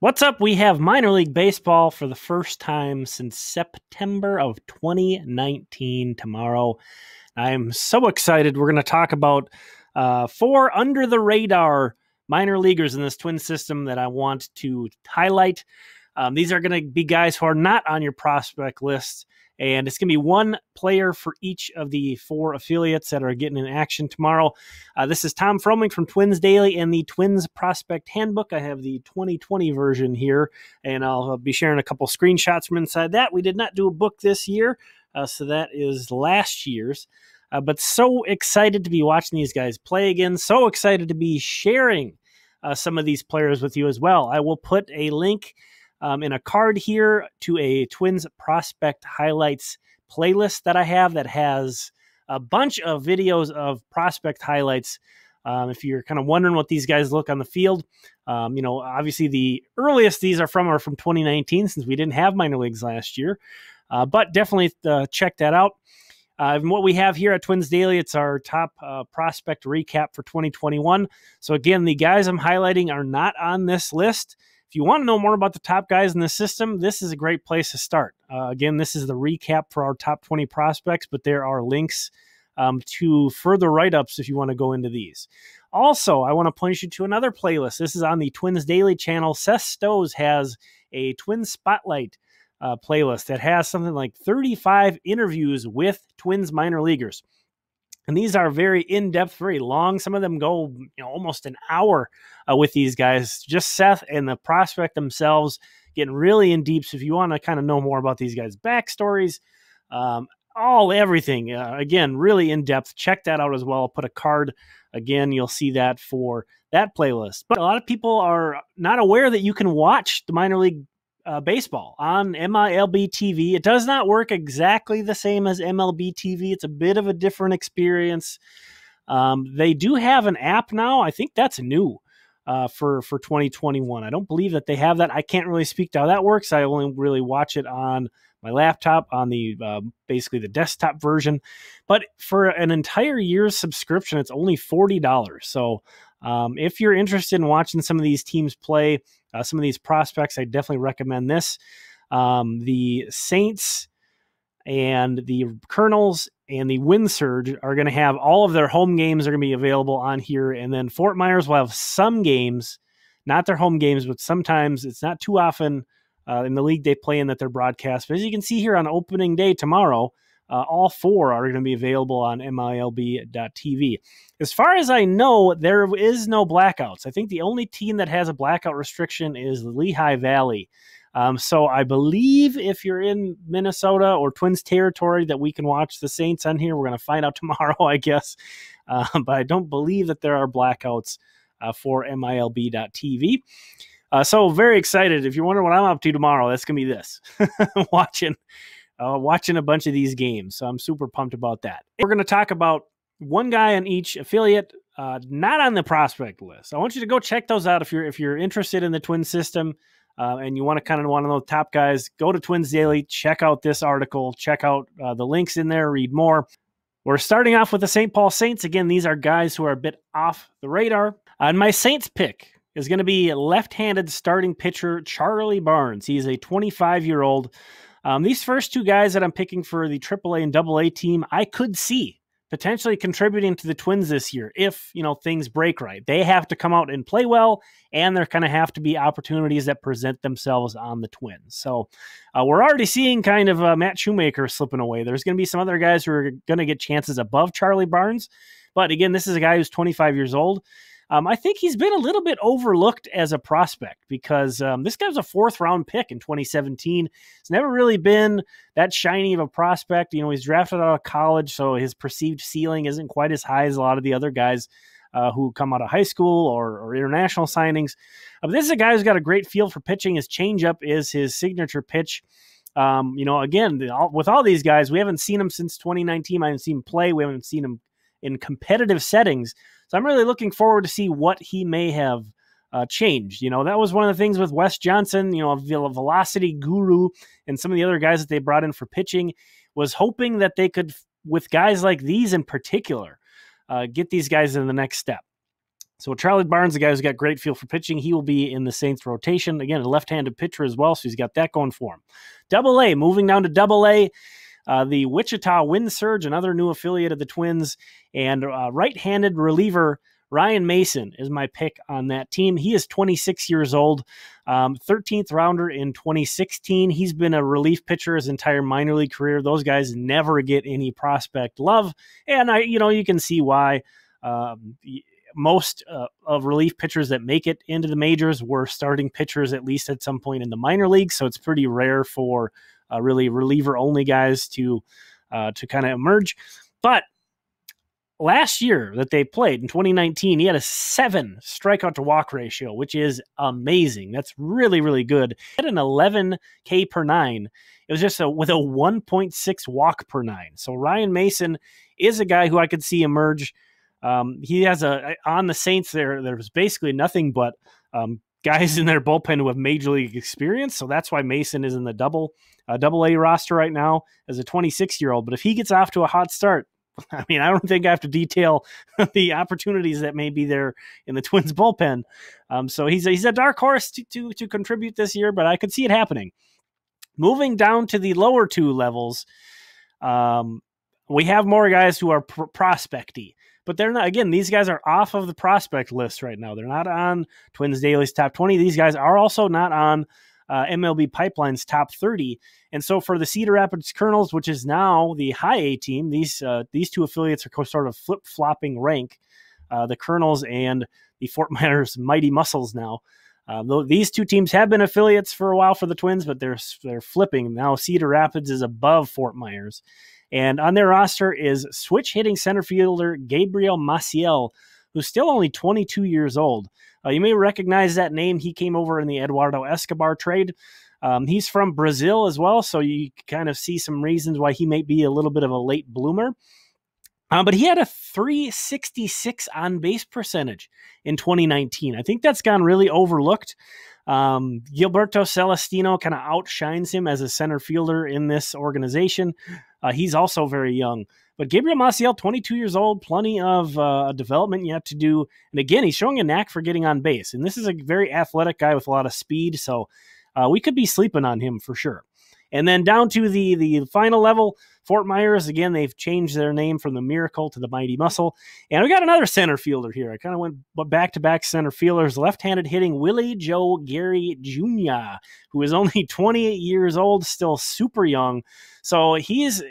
What's up? We have minor league baseball for the first time since September of 2019 tomorrow. I'm so excited. We're going to talk about uh, four under the radar minor leaguers in this twin system that I want to highlight. Um, these are going to be guys who are not on your prospect list. And it's going to be one player for each of the four affiliates that are getting in action tomorrow. Uh, this is Tom Froming from Twins Daily and the Twins Prospect Handbook. I have the 2020 version here, and I'll uh, be sharing a couple screenshots from inside that. We did not do a book this year, uh, so that is last year's. Uh, but so excited to be watching these guys play again. So excited to be sharing uh, some of these players with you as well. I will put a link um, in a card here to a Twins prospect highlights playlist that I have that has a bunch of videos of prospect highlights. Um, if you're kind of wondering what these guys look on the field, um, you know, obviously the earliest these are from are from 2019 since we didn't have minor leagues last year, uh, but definitely uh, check that out. Uh, and what we have here at Twins Daily, it's our top uh, prospect recap for 2021. So again, the guys I'm highlighting are not on this list. If you want to know more about the top guys in the system, this is a great place to start. Uh, again, this is the recap for our top 20 prospects, but there are links um, to further write ups if you want to go into these. Also, I want to point you to another playlist. This is on the Twins Daily channel. Seth Stows has a Twin Spotlight uh, playlist that has something like 35 interviews with Twins minor leaguers. And these are very in depth, very long. Some of them go you know, almost an hour uh, with these guys, just Seth and the prospect themselves getting really in deep. So if you want to kind of know more about these guys' backstories, um, all everything, uh, again, really in depth. Check that out as well. I'll put a card again. You'll see that for that playlist. But a lot of people are not aware that you can watch the minor league uh, baseball on MLB TV. It does not work exactly the same as MLB TV. It's a bit of a different experience. Um, they do have an app now. I think that's new uh, for for 2021. I don't believe that they have that. I can't really speak to how that works. I only really watch it on my laptop on the uh, basically the desktop version. But for an entire year's subscription, it's only forty dollars. So um, if you're interested in watching some of these teams play, uh, some of these prospects, I definitely recommend this. Um, the Saints and the Colonels and the Wind Surge are going to have all of their home games are going to be available on here, and then Fort Myers will have some games, not their home games, but sometimes it's not too often uh, in the league they play in that they're broadcast. But as you can see here on opening day tomorrow, uh, all four are going to be available on MILB.tv. As far as I know, there is no blackouts. I think the only team that has a blackout restriction is Lehigh Valley. Um, so I believe if you're in Minnesota or Twins territory that we can watch the Saints on here. We're going to find out tomorrow, I guess. Uh, but I don't believe that there are blackouts uh, for MILB.tv. Uh, so very excited. If you're wondering what I'm up to tomorrow, that's going to be this watching uh, watching a bunch of these games. So I'm super pumped about that. We're going to talk about one guy on each affiliate, uh, not on the prospect list. I want you to go check those out if you're if you're interested in the twin system. Uh, and you want to kind of want to know the top guys, go to Twins Daily, check out this article, check out uh, the links in there, read more. We're starting off with the St. Saint Paul Saints. Again, these are guys who are a bit off the radar. And my Saints pick is going to be left handed starting pitcher Charlie Barnes. He's a 25 year old um, these first two guys that I'm picking for the AAA and AA team, I could see potentially contributing to the Twins this year if you know things break right. They have to come out and play well, and there kind of have to be opportunities that present themselves on the Twins. So uh, we're already seeing kind of uh, Matt Shoemaker slipping away. There's going to be some other guys who are going to get chances above Charlie Barnes, but again, this is a guy who's 25 years old. Um, I think he's been a little bit overlooked as a prospect because um, this guy was a fourth round pick in 2017. It's never really been that shiny of a prospect. You know, he's drafted out of college, so his perceived ceiling isn't quite as high as a lot of the other guys. Uh, who come out of high school or, or international signings. Uh, this is a guy who's got a great feel for pitching. His changeup is his signature pitch. Um, you know, again, the, all, with all these guys, we haven't seen him since 2019. I haven't seen him play. We haven't seen him in competitive settings. So I'm really looking forward to see what he may have uh, changed. You know, that was one of the things with Wes Johnson, you know, a velocity guru, and some of the other guys that they brought in for pitching, was hoping that they could, with guys like these in particular, uh, get these guys in the next step. So Charlie Barnes, the guy who's got great feel for pitching, he will be in the Saints rotation. Again, a left-handed pitcher as well, so he's got that going for him. Double A, moving down to double A uh, the Wichita Wind Surge, another new affiliate of the Twins, and uh, right handed reliever Ryan Mason is my pick on that team. He is 26 years old, um, 13th rounder in 2016. He's been a relief pitcher his entire minor league career. Those guys never get any prospect love, and I, you know, you can see why. Um, most uh, of relief pitchers that make it into the majors were starting pitchers at least at some point in the minor league. So it's pretty rare for uh, really reliever only guys to uh, to kind of emerge. But last year that they played in 2019, he had a seven strikeout to walk ratio, which is amazing. That's really, really good. He had an 11 K per nine. It was just a, with a 1.6 walk per nine. So Ryan Mason is a guy who I could see emerge. Um, he has a on the Saints there. There was basically nothing but um, guys in their bullpen who have major league experience. So that's why Mason is in the double uh, double A roster right now as a 26 year old. But if he gets off to a hot start, I mean, I don't think I have to detail the opportunities that may be there in the Twins bullpen. Um, so he's a, he's a dark horse to, to to contribute this year, but I could see it happening. Moving down to the lower two levels, um, we have more guys who are pr- prospecty but they're not. Again, these guys are off of the prospect list right now. They're not on Twins Daily's top 20. These guys are also not on uh, MLB Pipeline's top 30. And so for the Cedar Rapids Colonels, which is now the high A team, these uh, these two affiliates are sort of flip flopping rank. Uh, the Colonels and the Fort Myers Mighty Muscles now. Um, though these two teams have been affiliates for a while for the Twins, but they're they're flipping now. Cedar Rapids is above Fort Myers, and on their roster is switch hitting center fielder Gabriel Maciel, who's still only 22 years old. Uh, you may recognize that name. He came over in the Eduardo Escobar trade. Um, he's from Brazil as well, so you kind of see some reasons why he may be a little bit of a late bloomer. Uh, but he had a 366 on base percentage in 2019. I think that's gone really overlooked. Um, Gilberto Celestino kind of outshines him as a center fielder in this organization. Uh, he's also very young. But Gabriel Maciel, 22 years old, plenty of uh, development yet to do. And again, he's showing a knack for getting on base. And this is a very athletic guy with a lot of speed. So uh, we could be sleeping on him for sure. And then down to the the final level, Fort Myers. Again, they've changed their name from the Miracle to the Mighty Muscle. And we got another center fielder here. I kind of went back to back center fielders, left handed hitting Willie Joe Gary Jr., who is only 28 years old, still super young. So he's in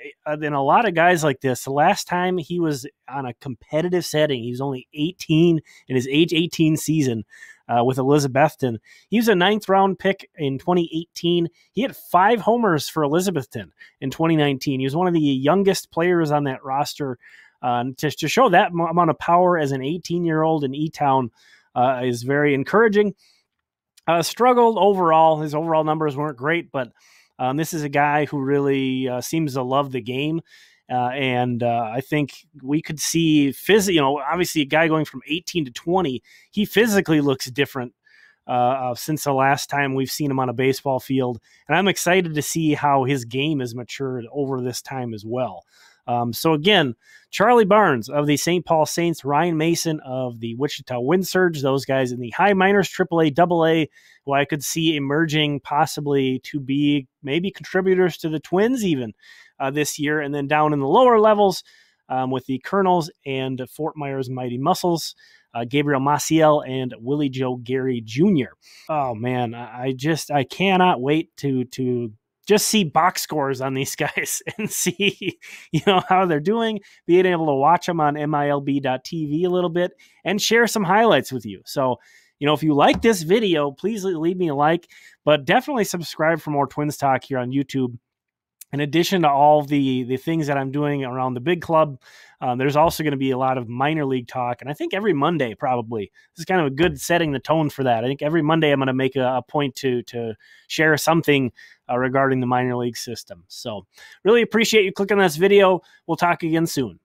uh, a lot of guys like this. The last time he was on a competitive setting, he was only 18 in his age 18 season uh, with Elizabethton. He was a ninth round pick in 2018. He had five homers for Elizabethton in 2019. He was one of the youngest players on that roster. Uh, to, to, show that amount of power as an 18 year old in E Town uh, is very encouraging. Uh, struggled overall. His overall numbers weren't great, but um, this is a guy who really uh, seems to love the game uh, and uh, I think we could see phys- you know, obviously a guy going from 18 to 20, he physically looks different uh, uh, since the last time we've seen him on a baseball field. And I'm excited to see how his game has matured over this time as well. Um, so again, Charlie Barnes of the St. Saint Paul Saints, Ryan Mason of the Wichita Wind Surge, those guys in the high minors, AAA, AA, who I could see emerging possibly to be maybe contributors to the Twins even uh, this year, and then down in the lower levels um, with the Colonels and Fort Myers Mighty Muscles. Uh, Gabriel Maciel and Willie Joe Gary Jr. Oh man, I just I cannot wait to to just see box scores on these guys and see you know how they're doing being able to watch them on milb.tv a little bit and share some highlights with you so you know if you like this video please leave me a like but definitely subscribe for more twins talk here on youtube in addition to all the the things that I'm doing around the big club, uh, there's also going to be a lot of minor league talk, and I think every Monday probably this is kind of a good setting the tone for that. I think every Monday I'm going to make a, a, point to to share something uh, regarding the minor league system. So really appreciate you clicking this video. We'll talk again soon.